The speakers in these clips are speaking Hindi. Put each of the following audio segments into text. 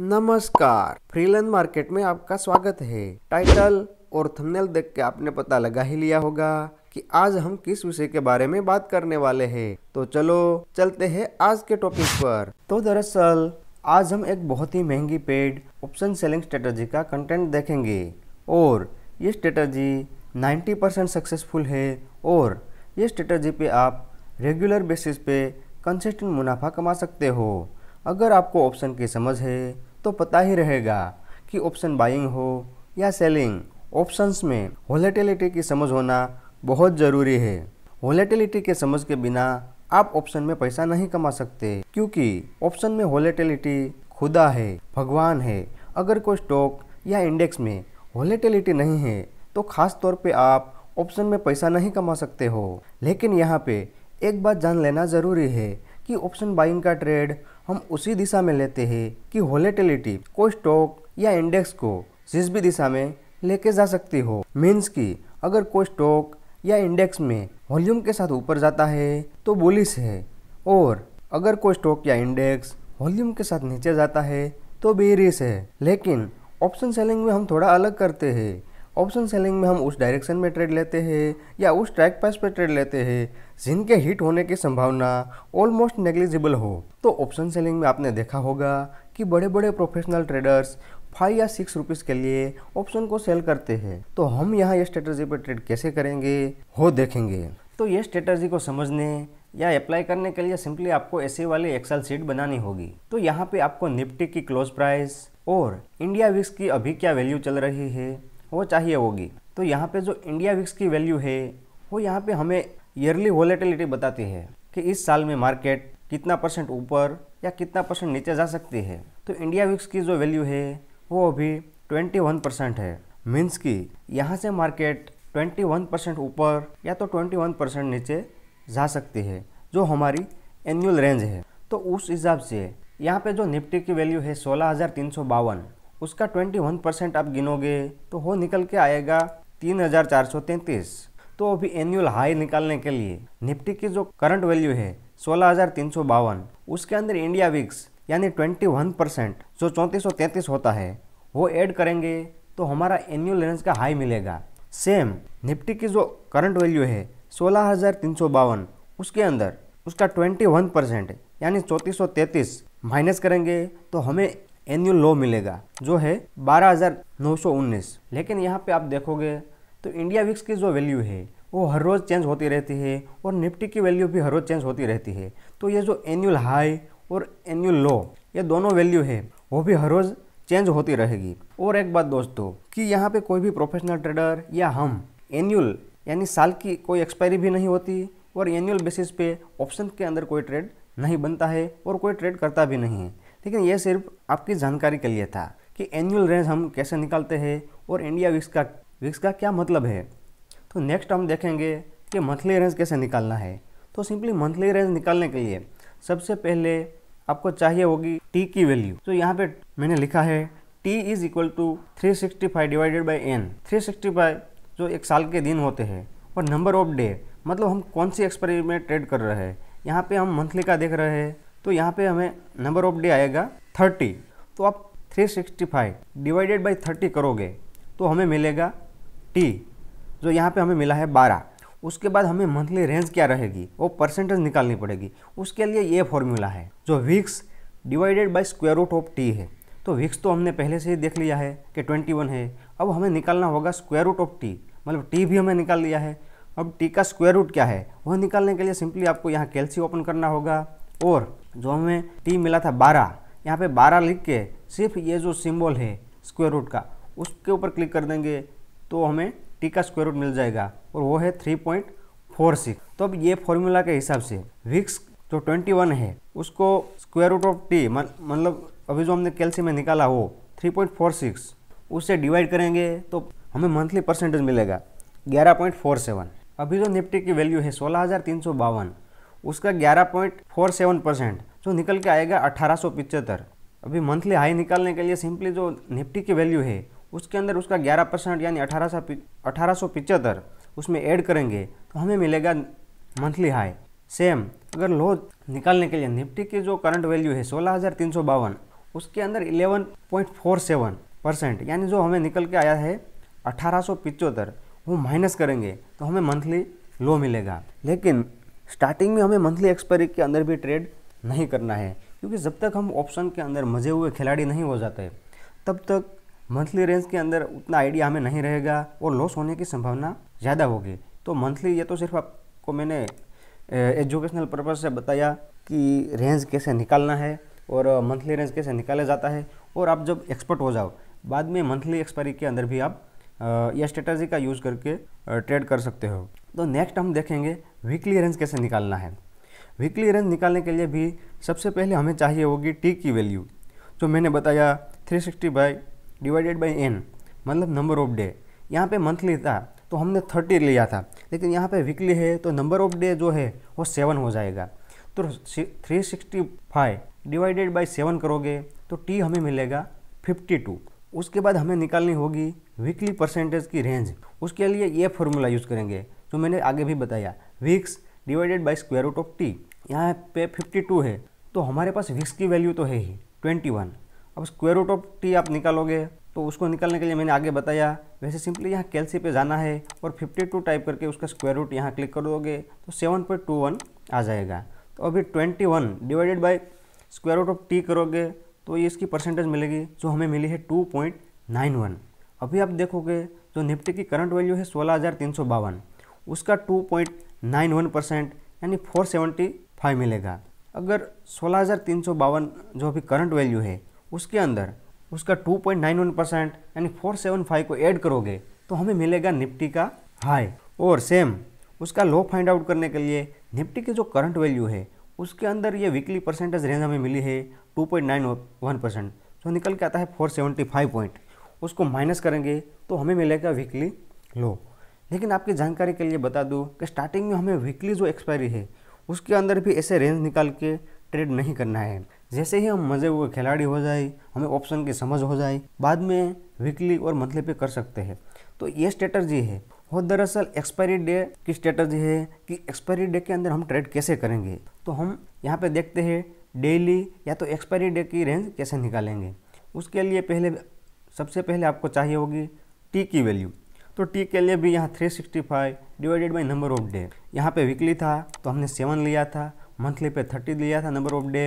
नमस्कार फ्रीलैंड मार्केट में आपका स्वागत है टाइटल और थंबनेल देख के आपने पता लगा ही लिया होगा कि आज हम किस विषय के बारे में बात करने वाले हैं तो चलो चलते हैं आज के टॉपिक पर तो दरअसल आज हम एक बहुत ही महंगी पेड ऑप्शन सेलिंग स्ट्रेटजी का कंटेंट देखेंगे और ये स्ट्रेटजी 90 परसेंट सक्सेसफुल है और ये स्ट्रेटजी पे आप रेगुलर बेसिस पे कंसिस्टेंट मुनाफा कमा सकते हो अगर आपको ऑप्शन की समझ है तो पता ही रहेगा कि ऑप्शन बाइंग हो या सेलिंग ऑप्शंस में वॉलेटिलिटी की समझ होना बहुत ज़रूरी है वॉलेटिलिटी के समझ के बिना आप ऑप्शन में पैसा नहीं कमा सकते क्योंकि ऑप्शन में वॉलेटिलिटी खुदा है भगवान है अगर कोई स्टॉक या इंडेक्स में वॉलेटिलिटी नहीं है तो खास तौर पे आप ऑप्शन में पैसा नहीं कमा सकते हो लेकिन यहाँ पे एक बात जान लेना ज़रूरी है कि ऑप्शन बाइंग का ट्रेड हम उसी दिशा में लेते हैं कि वॉलेटिलिटी कोई स्टॉक या इंडेक्स को जिस भी दिशा में लेके जा सकती हो मीन्स कि अगर कोई स्टॉक या इंडेक्स में वॉल्यूम के साथ ऊपर जाता है तो बुलिस है और अगर कोई स्टॉक या इंडेक्स वॉल्यूम के साथ नीचे जाता है तो बेरिस है लेकिन ऑप्शन सेलिंग में हम थोड़ा अलग करते हैं ऑप्शन सेलिंग में हम उस डायरेक्शन में ट्रेड लेते हैं या उस ट्रैक पास पर ट्रेड लेते हैं जिनके हिट होने की संभावना ऑलमोस्ट नेग्लिजिबल हो तो ऑप्शन सेलिंग में आपने देखा होगा कि बड़े बड़े प्रोफेशनल ट्रेडर्स फाइव या सिक्स रुपीज़ के लिए ऑप्शन को सेल करते हैं तो हम यहाँ ये स्ट्रेटर्जी पर ट्रेड कैसे करेंगे हो देखेंगे तो ये स्ट्रेटर्जी को समझने या अप्लाई करने के लिए सिंपली आपको ऐसे वाली एक्सेल सीट बनानी होगी तो यहाँ पे आपको निफ्टी की क्लोज प्राइस और इंडिया विक्स की अभी क्या वैल्यू चल रही है वो चाहिए होगी तो यहाँ पे जो इंडिया विक्स की वैल्यू है वो यहाँ पे हमें ईयरली वॉलेटिलिटी बताती है कि इस साल में मार्केट कितना परसेंट ऊपर या कितना परसेंट नीचे जा सकती है तो इंडिया विक्स की जो वैल्यू है वो अभी 21 परसेंट है मीन्स कि यहाँ से मार्केट 21 परसेंट ऊपर या तो 21 परसेंट नीचे जा सकती है जो हमारी एनुअल रेंज है तो उस हिसाब से यहाँ पे जो निफ्टी की वैल्यू है सोलह उसका 21 परसेंट आप गिनोगे तो वो निकल के आएगा तीन हज़ार चार सौ तो अभी एनुअल हाई निकालने के लिए निफ्टी की जो करंट वैल्यू है सोलह उसके अंदर इंडिया विक्स यानी 21 परसेंट जो चौंतीस होता है वो ऐड करेंगे तो हमारा एनुअल रेंज का हाई मिलेगा सेम निफ्टी की जो करंट वैल्यू है सोलह उसके अंदर उसका 21 परसेंट यानी चौंतीस माइनस करेंगे तो हमें एनुअल लो मिलेगा जो है बारह लेकिन यहाँ पे आप देखोगे तो इंडिया विक्स की जो वैल्यू है वो हर रोज़ चेंज होती रहती है और निफ्टी की वैल्यू भी हर रोज़ चेंज होती रहती है तो ये जो एनुअल हाई और एनुअल लो ये दोनों वैल्यू है वो भी हर रोज़ चेंज होती रहेगी और एक बात दोस्तों कि यहाँ पे कोई भी प्रोफेशनल ट्रेडर या हम एनुअल यानी साल की कोई एक्सपायरी भी नहीं होती और एनुअल बेसिस पे ऑप्शन के अंदर कोई ट्रेड नहीं बनता है और कोई ट्रेड करता भी नहीं है लेकिन ये सिर्फ आपकी जानकारी के लिए था कि एनुअल रेंज हम कैसे निकालते हैं और इंडिया विक्स का विक्स तो का क्या मतलब है तो नेक्स्ट हम देखेंगे कि मंथली रेंज कैसे निकालना है तो सिंपली मंथली रेंज निकालने के लिए सबसे पहले आपको चाहिए होगी टी की वैल्यू तो यहाँ पे मैंने लिखा है T is equal to three sixty five divided by N three sixty five जो एक साल के दिन होते हैं और नंबर ऑफ डे मतलब हम कौन सी एक्सपेरिमेंट ट्रेड कर रहे हैं यहाँ पे हम मंथली का देख रहे हैं तो यहाँ पे हमें नंबर ऑफ डे आएगा थर्टी तो आप three sixty five divided by thirty करोगे तो हमें मिलेगा टी जो यहाँ पे हमें मिला है बारह उसके बाद हमें मंथली रेंज क्या रहेगी वो परसेंटेज निकालनी पड़ेगी उसके लिए ये फॉर्मूला है जो VIX divided by square root of T है तो विक्स तो हमने पहले से ही देख लिया है कि ट्वेंटी है अब हमें निकालना होगा स्क्वायर रूट ऑफ टी मतलब टी भी हमें निकाल लिया है अब टी का स्क्वायर रूट क्या है वह निकालने के लिए सिंपली आपको यहाँ कैल्सी ओपन करना होगा और जो हमें टी मिला था बारह यहाँ पे बारह लिख के सिर्फ ये जो सिम्बॉल है स्क्वायर रूट का उसके ऊपर क्लिक कर देंगे तो हमें टी का स्क्वायर रूट मिल जाएगा और वो है थ्री पॉइंट फोर सिक्स तो अब ये फॉर्मूला के हिसाब से विक्स जो ट्वेंटी वन है उसको स्क्वायर रूट ऑफ टी मतलब अभी जो हमने कैल्सियम में निकाला वो थ्री पॉइंट फोर सिक्स उससे डिवाइड करेंगे तो हमें मंथली परसेंटेज मिलेगा ग्यारह पॉइंट फोर सेवन अभी जो निफ्टी की वैल्यू है सोलह हज़ार तीन सौ बावन उसका ग्यारह पॉइंट फोर सेवन परसेंट जो निकल के आएगा अठारह सौ पिचहत्तर अभी मंथली हाई निकालने के लिए सिंपली जो निफ्टी की वैल्यू है उसके अंदर उसका ग्यारह परसेंट यानी अठारह सौ पिचहत्तर उसमें ऐड करेंगे तो हमें मिलेगा मंथली हाई सेम अगर लो निकालने के लिए निफ्टी की जो करंट वैल्यू है सोलह हज़ार तीन सौ बावन उसके अंदर 11.47 पॉइंट फोर सेवन परसेंट यानी जो हमें निकल के आया है अठारह सौ पिचहत्तर वो माइनस करेंगे तो हमें मंथली लो मिलेगा लेकिन स्टार्टिंग में हमें मंथली एक्सपायरी के अंदर भी ट्रेड नहीं करना है क्योंकि जब तक हम ऑप्शन के अंदर मजे हुए खिलाड़ी नहीं हो जाते तब तक मंथली रेंज के अंदर उतना आइडिया हमें नहीं रहेगा और लॉस होने की संभावना ज़्यादा होगी तो मंथली ये तो सिर्फ आपको मैंने एजुकेशनल पर्पज़ से बताया कि रेंज कैसे निकालना है और मंथली रेंज कैसे निकाला जाता है और आप जब एक्सपर्ट हो जाओ बाद में मंथली एक्सपायरी के अंदर भी आप यह स्ट्रेटजी का यूज़ करके ट्रेड कर सकते हो तो नेक्स्ट हम देखेंगे वीकली रेंज कैसे निकालना है वीकली रेंज निकालने के लिए भी सबसे पहले हमें चाहिए होगी टी की वैल्यू जो मैंने बताया 360 sixty by divided by N मतलब नंबर ऑफ डे यहाँ पे मंथली था तो हमने थर्टी लिया था लेकिन यहाँ पे वीकली है तो नंबर ऑफ डे जो है वो सेवन हो जाएगा तो three sixty five divided by seven करोगे तो टी हमें मिलेगा फिफ्टी टू उसके बाद हमें निकालनी होगी वीकली परसेंटेज की रेंज उसके लिए ये फॉर्मूला यूज़ करेंगे जो मैंने आगे भी बताया VIX divided by square root of T यहाँ पे टू है तो हमारे पास विक्स की वैल्यू तो है ही ट्वेंटी वन अब स्क्वायर रूट ऑफ टी आप निकालोगे तो उसको निकालने के लिए मैंने आगे बताया वैसे सिंपली यहाँ कैलसी पे जाना है और 52 टाइप करके उसका स्क्वायर रूट यहाँ क्लिक कर दोगे तो 7.21 आ जाएगा तो अभी 21 divided by square root of T करोगे तो ये इसकी परसेंटेज मिलेगी जो हमें मिली है 2.91 अभी आप देखोगे जो निफ्टी की करंट वैल्यू है सोलह उसका टू परसेंट यानी फोर मिलेगा अगर सोलह जो अभी करंट वैल्यू है उसके अंदर उसका 2.91 परसेंट यानी 475 को ऐड करोगे तो हमें मिलेगा निफ्टी का हाई और सेम उसका लो फाइंड आउट करने के लिए निफ्टी की जो करंट वैल्यू है उसके अंदर ये वीकली परसेंटेज रेंज हमें मिली है 2.91 परसेंट जो निकल के आता है 475 पॉइंट उसको माइनस करेंगे तो हमें मिलेगा वीकली लो लेकिन आपकी जानकारी के लिए बता दूँ कि स्टार्टिंग में हमें वीकली जो एक्सपायरी है उसके अंदर भी ऐसे रेंज निकाल के ट्रेड नहीं करना है जैसे ही हम मजे हुए खिलाड़ी हो जाए हमें ऑप्शन की समझ हो जाए बाद में वीकली और मंथली पे कर सकते हैं तो ये स्ट्रेटर्जी है और दरअसल एक्सपायरी डे की स्ट्रेटर्जी है कि एक्सपायरी डे के अंदर हम ट्रेड कैसे करेंगे तो हम यहाँ पे देखते हैं डेली या तो एक्सपायरी डे की रेंज कैसे निकालेंगे उसके लिए पहले सबसे पहले आपको चाहिए होगी टी की वैल्यू तो टी के लिए भी यहाँ 365 divided by number of day यहाँ पे वीकली था तो हमने सेवन लिया था मंथली पे थर्टी लिया था नंबर ऑफ डे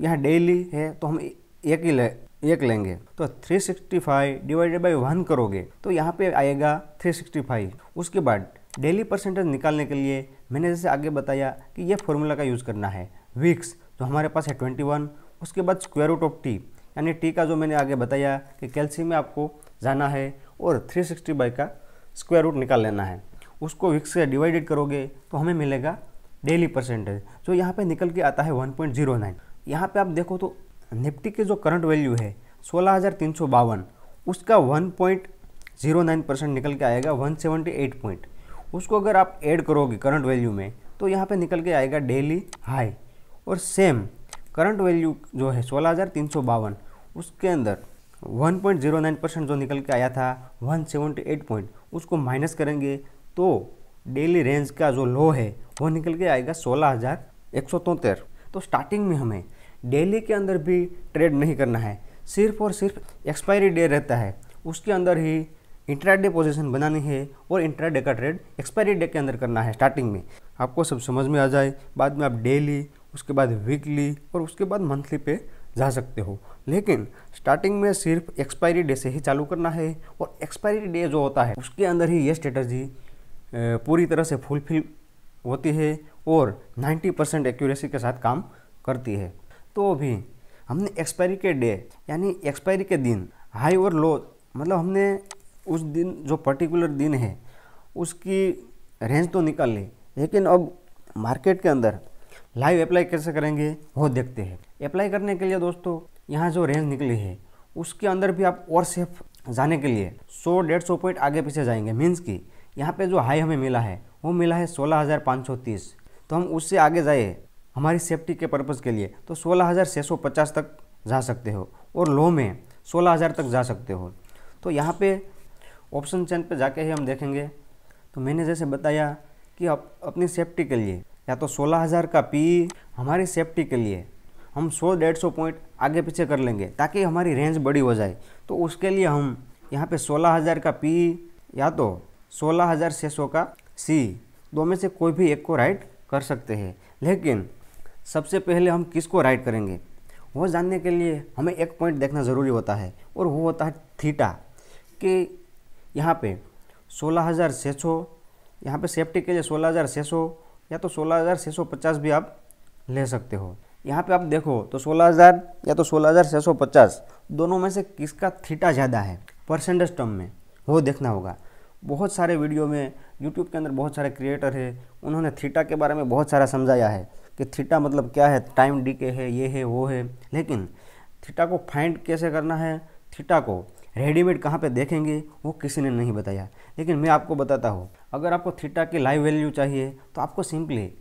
यहाँ डेली है तो हम एक ही ले एक लेंगे तो 365 डिवाइडेड बाय वन करोगे तो यहाँ पे आएगा 365 उसके बाद डेली परसेंटेज निकालने के लिए मैंने जैसे आगे बताया कि ये फॉर्मूला का यूज़ करना है वीक्स जो हमारे पास है 21 उसके बाद स्क्वायर रूट ऑफ टी यानी टी का जो मैंने आगे बताया कि कैल्सियम में आपको जाना है और थ्री सिक्सटी बाई का स्क्वायर रूट निकाल लेना है उसको वीक्स से डिवाइडेड करोगे तो हमें मिलेगा डेली परसेंटेज जो यहाँ पे निकल के आता है 1.09 यहाँ पे आप देखो तो निफ्टी के जो करंट वैल्यू है सोलह उसका 1.09 परसेंट निकल के आएगा 178 पॉइंट उसको अगर आप ऐड करोगे करंट वैल्यू में तो यहाँ पे निकल के आएगा डेली हाई और सेम करंट वैल्यू जो है सोलह उसके अंदर 1.09 परसेंट जो निकल के आया था 178 पॉइंट उसको माइनस करेंगे तो डेली रेंज का जो लो है वो निकल के आएगा सोलह तो स्टार्टिंग में हमें डेली के अंदर भी ट्रेड नहीं करना है सिर्फ और सिर्फ एक्सपायरी डे रहता है उसके अंदर ही इंटराडे पोजीशन बनानी है और इंटराडे का ट्रेड एक्सपायरी डे के अंदर करना है स्टार्टिंग में आपको सब समझ में आ जाए बाद में आप डेली उसके बाद वीकली और उसके बाद मंथली पे जा सकते हो लेकिन स्टार्टिंग में सिर्फ एक्सपायरी डे से ही चालू करना है और एक्सपायरी डे जो होता है उसके अंदर ही ये स्ट्रेटजी पूरी तरह से फुलफिल होती है और 90 परसेंट एक्यूरेसी के साथ काम करती है तो भी हमने एक्सपायरी के डे यानी एक्सपायरी के दिन हाई और लो मतलब हमने उस दिन जो पर्टिकुलर दिन है उसकी रेंज तो निकाल ली लेकिन अब मार्केट के अंदर लाइव अप्लाई कैसे करेंगे वो देखते हैं अप्लाई करने के लिए दोस्तों यहाँ जो रेंज निकली है उसके अंदर भी आप और सेफ जाने के लिए 100 डेढ़ सौ पॉइंट आगे पीछे जाएंगे मीन्स कि यहाँ पे जो हाई हमें मिला है वो मिला है 16,530 तो हम उससे आगे जाए हमारी सेफ्टी के पर्पज़ के लिए तो सोलह हज़ार छः सौ पचास तक जा सकते हो और लो में सोलह हज़ार तक जा सकते हो तो यहाँ पे ऑप्शन चैन पे जाके ही हम देखेंगे तो मैंने जैसे बताया कि आप अपनी सेफ्टी के लिए या तो सोलह हज़ार का पी हमारी सेफ्टी के लिए हम सौ डेढ़ सौ पॉइंट आगे पीछे कर लेंगे ताकि हमारी रेंज बड़ी हो जाए तो उसके लिए हम यहाँ पे सोलह हज़ार का पी या तो सोलह हज़ार छः सौ का सी दो में से कोई भी एक को राइट कर सकते हैं लेकिन सबसे पहले हम किसको राइट करेंगे वो जानने के लिए हमें एक पॉइंट देखना ज़रूरी होता है और वो होता है थीटा कि यहाँ पे सोलह हज़ार छः सौ यहाँ पर सेफ्टी के लिए सोलह हज़ार छः सौ या तो सोलह हज़ार छः सौ पचास भी आप ले सकते हो यहाँ पे आप देखो तो सोलह हज़ार या तो सोलह हज़ार छः सौ पचास दोनों में से किसका थीटा ज़्यादा है परसेंटेज टर्म में वो देखना होगा बहुत सारे वीडियो में यूट्यूब के अंदर बहुत सारे क्रिएटर हैं उन्होंने थीटा के बारे में बहुत सारा समझाया है कि थीटा मतलब क्या है टाइम डी के है ये है वो है लेकिन थीटा को फाइंड कैसे करना है थीटा को रेडीमेड कहाँ पे देखेंगे वो किसी ने नहीं बताया लेकिन मैं आपको बताता हूँ अगर आपको थीटा की लाइव वैल्यू चाहिए तो आपको सिंपली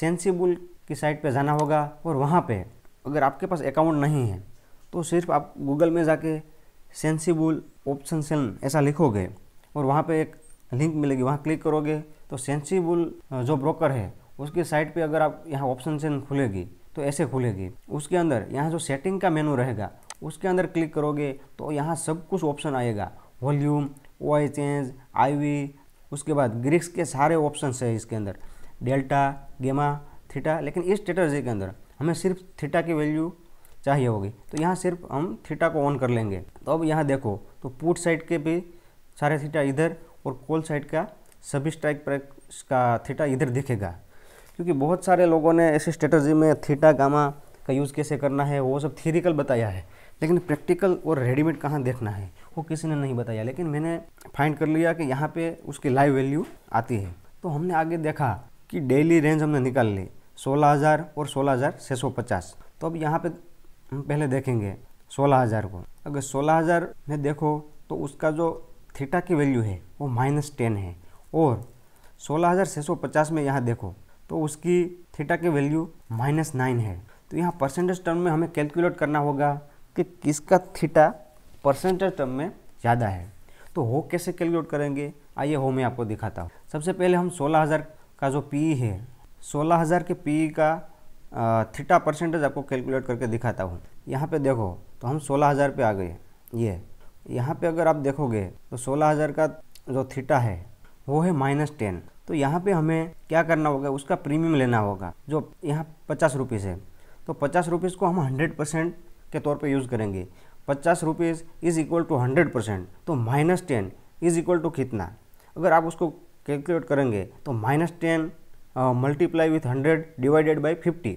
सेंसिबल की साइट पे जाना होगा और वहाँ पे अगर आपके पास अकाउंट नहीं है तो सिर्फ आप गूगल में जाके सेंसिबल ऑप्शन सेल ऐसा लिखोगे और वहाँ पे एक लिंक मिलेगी वहाँ क्लिक करोगे तो सेंसिबल जो ब्रोकर है उसके साइड पे अगर आप यहाँ ऑप्शन से खुलेगी तो ऐसे खुलेगी उसके अंदर यहाँ जो सेटिंग का मेनू रहेगा उसके अंदर क्लिक करोगे तो यहाँ सब कुछ ऑप्शन आएगा वॉल्यूम ओ आई चेंज आई उसके बाद ग्रिक्स के सारे ऑप्शन है इसके अंदर डेल्टा गेमा थीटा लेकिन इस स्ट्रेटर्जी के अंदर हमें सिर्फ थीटा की वैल्यू चाहिए होगी तो यहाँ सिर्फ हम थीटा को ऑन कर लेंगे तो अब यहाँ देखो तो पुट साइड के भी सारे थीटा इधर और कॉल साइड का सभी स्ट्राइक का थीटा इधर दिखेगा क्योंकि बहुत सारे लोगों ने ऐसे स्ट्रेटर्जी में थीटा गामा का यूज़ कैसे करना है वो सब थीरिकल बताया है लेकिन प्रैक्टिकल और रेडीमेड कहाँ देखना है वो किसी ने नहीं बताया लेकिन मैंने फाइंड कर लिया कि यहाँ पे उसकी लाइव वैल्यू आती है तो हमने आगे देखा कि डेली रेंज हमने निकाल ली सोलह हज़ार और सोलह हज़ार छः सौ पचास तो अब यहाँ पे हम पहले देखेंगे सोलह हज़ार को अगर सोलह हज़ार में देखो तो उसका जो थीटा की वैल्यू है वो माइनस टेन है और सोलह हजार छः सौ पचास में यहाँ देखो तो उसकी थीटा की वैल्यू माइनस नाइन है तो यहाँ परसेंटेज टर्म में हमें कैलकुलेट करना होगा कि किसका थीटा परसेंटेज टर्म में ज़्यादा है तो हो कैसे कैलकुलेट करेंगे आइए हो मैं आपको दिखाता हूँ सबसे पहले हम 16000 का जो पी है 16000 के पी का थीटा परसेंटेज आपको कैलकुलेट करके दिखाता हूँ यहाँ पर देखो तो हम सोलह हज़ार आ गए ये यहाँ पर अगर आप देखोगे तो सोलह का जो थीटा है वो है माइनस टेन तो यहाँ पे हमें क्या करना होगा उसका प्रीमियम लेना होगा जो यहाँ पचास रुपीज़ है तो पचास रुपीज़ को हम हंड्रेड परसेंट के तौर पे यूज़ करेंगे पचास rupees is equal to hundred percent तो minus ten is equal to कितना अगर आप उसको कैलकुलेट करेंगे तो minus ten multiply with hundred divided by fifty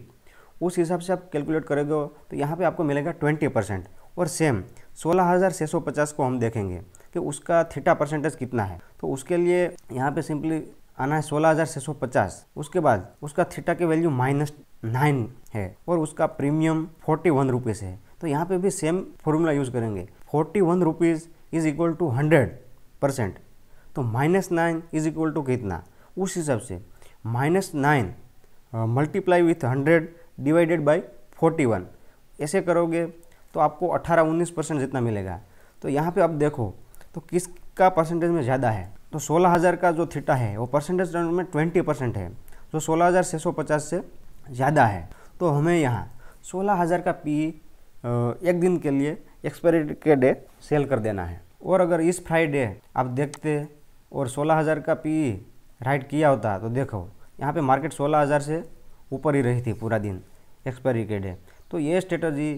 उस हिसाब से आप कैलकुलेट करेंगे तो यहाँ पर आपको मिलेगा ट्वेंटी परसेंट और सेम सोलह हज़ार छः सौ पचास को हम देखेंगे कि उसका थीटा परसेंटेज कितना है तो उसके लिए यहाँ पे सिंपली आना है सोलह हज़ार छः सौ पचास उसके बाद उसका थीटा की वैल्यू माइनस नाइन है और उसका प्रीमियम फोर्टी वन रुपीज़ है तो यहाँ पे भी सेम फॉर्मूला यूज़ करेंगे forty one rupees is equal to hundred percent तो minus nine is equal to कितना उस हिसाब से minus nine multiply with hundred divided by forty one ऐसे करोगे तो आपको अट्ठारह उन्नीस परसेंट जितना मिलेगा तो यहाँ पे आप देखो तो किसका परसेंटेज में ज़्यादा है तो 16000 का जो थीटा है वो परसेंटेज टर्म में 20 परसेंट है जो 16650 से ज़्यादा है तो हमें यहाँ 16000 का पी एक दिन के लिए एक्सपायरी के डे सेल कर देना है और अगर इस फ्राइडे आप देखते और 16000 का पी राइट किया होता तो देखो यहाँ पे मार्केट 16000 से ऊपर ही रही थी पूरा दिन एक्सपायरी के डे तो ये स्ट्रेटजी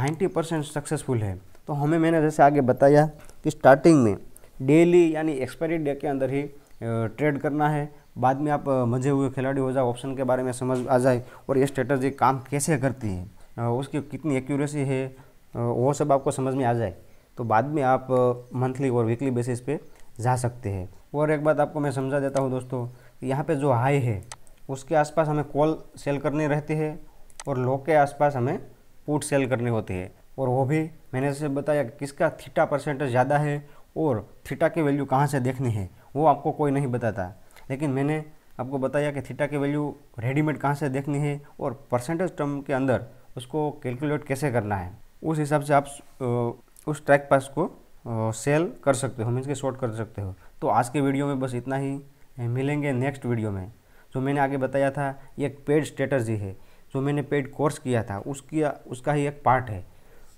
नाइन्टी परसेंट सक्सेसफुल है तो हमें मैंने जैसे आगे बताया कि स्टार्टिंग में डेली यानी एक्सपायरी डे के अंदर ही ट्रेड करना है बाद में आप मजे हुए खिलाड़ी हो जाए ऑप्शन के बारे में समझ आ जाए और ये स्ट्रेटजी काम कैसे करती है उसकी कितनी एक्यूरेसी है वो सब आपको समझ में आ जाए तो बाद में आप मंथली और वीकली बेसिस पे जा सकते हैं और एक बात आपको मैं समझा देता हूँ दोस्तों कि यहाँ पे जो हाई है उसके आसपास हमें कॉल सेल करनी रहती है और लो के आसपास हमें पुट सेल करने होती है और वो भी मैंने उसे बताया कि किसका थीटा परसेंटेज ज़्यादा है और थीटा की वैल्यू कहाँ से देखनी है वो आपको कोई नहीं बताता लेकिन मैंने आपको बताया कि थीटा की वैल्यू रेडीमेड कहाँ से देखनी है और परसेंटेज टर्म के अंदर उसको कैलकुलेट कैसे करना है उस हिसाब से आप उस ट्रैक पास को सेल कर सकते हो मीन्स के शॉर्ट कर सकते हो तो आज के वीडियो में बस इतना ही मिलेंगे नेक्स्ट वीडियो में जो मैंने आगे बताया था ये एक पेड स्ट्रेटर्जी है जो मैंने पेड कोर्स किया था उसकी उसका ही एक पार्ट है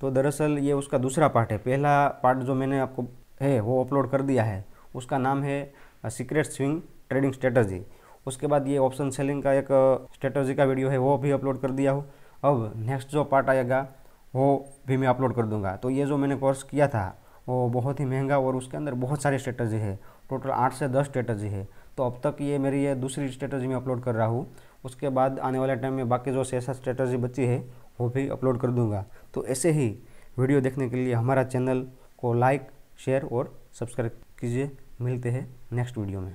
तो दरअसल ये उसका दूसरा पार्ट है पहला पार्ट जो मैंने आपको है वो अपलोड कर दिया है उसका नाम है सीक्रेट स्विंग ट्रेडिंग स्ट्रेटजी उसके बाद ये ऑप्शन सेलिंग का एक स्ट्रेटजी का वीडियो है वो भी अपलोड कर दिया हो अब नेक्स्ट जो पार्ट आएगा वो भी मैं अपलोड कर दूंगा तो ये जो मैंने कोर्स किया था वो बहुत ही महंगा और उसके अंदर बहुत सारी स्ट्रेटजी है टोटल आठ से दस स्ट्रेटजी है तो अब तक ये मेरी ये दूसरी स्ट्रेटजी मैं अपलोड कर रहा हूँ उसके बाद आने वाले टाइम में बाकी जो शेषा स्ट्रेटजी बची है वो भी अपलोड कर दूंगा तो ऐसे ही वीडियो देखने के लिए हमारा चैनल को लाइक शेयर और सब्सक्राइब कीजिए मिलते हैं नेक्स्ट वीडियो में